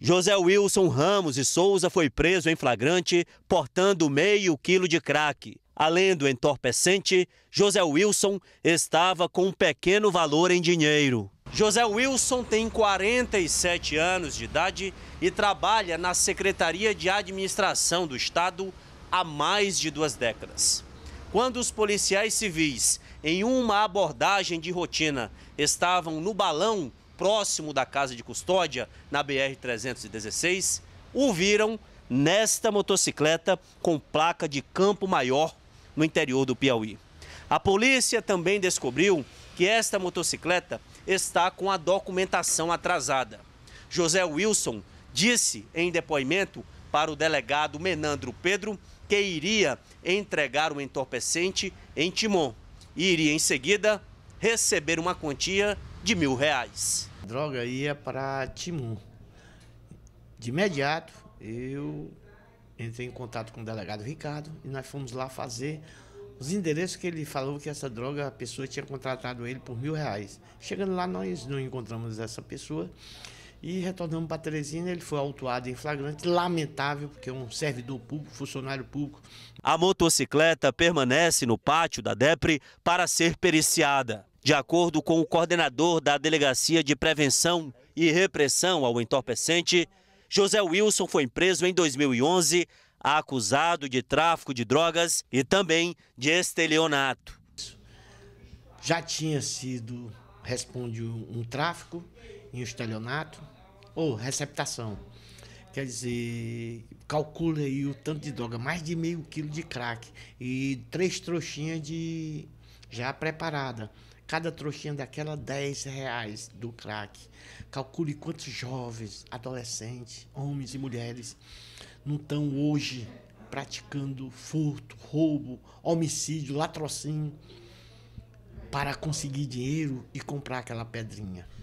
José Wilson Ramos e Souza foi preso em flagrante portando meio quilo de crack. Além do entorpecente, José Wilson estava com um pequeno valor em dinheiro. José Wilson tem 47 anos de idade e trabalha na Secretaria de Administração do Estado há mais de duas décadas. Quando os policiais civis, em uma abordagem de rotina, estavam no balão próximo da casa de custódia, na BR-316, o viram nesta motocicleta com placa de Campo Maior, no interior do Piauí. A polícia também descobriu que esta motocicleta está com a documentação atrasada. José Wilson disse em depoimento para o delegado Menandro Pedro que iria entregar o entorpecente em Timon e iria em seguida receber uma quantia de mil reais. A droga ia é para Timum. De imediato, eu entrei em contato com o delegado Ricardo e nós fomos lá fazer os endereços que ele falou que essa droga, a pessoa tinha contratado ele por mil reais. Chegando lá, nós não encontramos essa pessoa e retornamos para Teresina. Ele foi autuado em flagrante, lamentável, porque é um servidor público, funcionário público. A motocicleta permanece no pátio da DEPRE para ser periciada. De acordo com o coordenador da Delegacia de Prevenção e Repressão ao Entorpecente, José Wilson foi preso em 2011, acusado de tráfico de drogas e também de estelionato. Já tinha sido, responde, um tráfico e um estelionato, ou receptação. Quer dizer, calcula aí o tanto de droga, mais de meio quilo de crack e três trouxinhas de já preparada. Cada trouxinha daquela, 10 reais do crack. Calcule quantos jovens, adolescentes, homens e mulheres não estão hoje praticando furto, roubo, homicídio, latrocínio para conseguir dinheiro e comprar aquela pedrinha.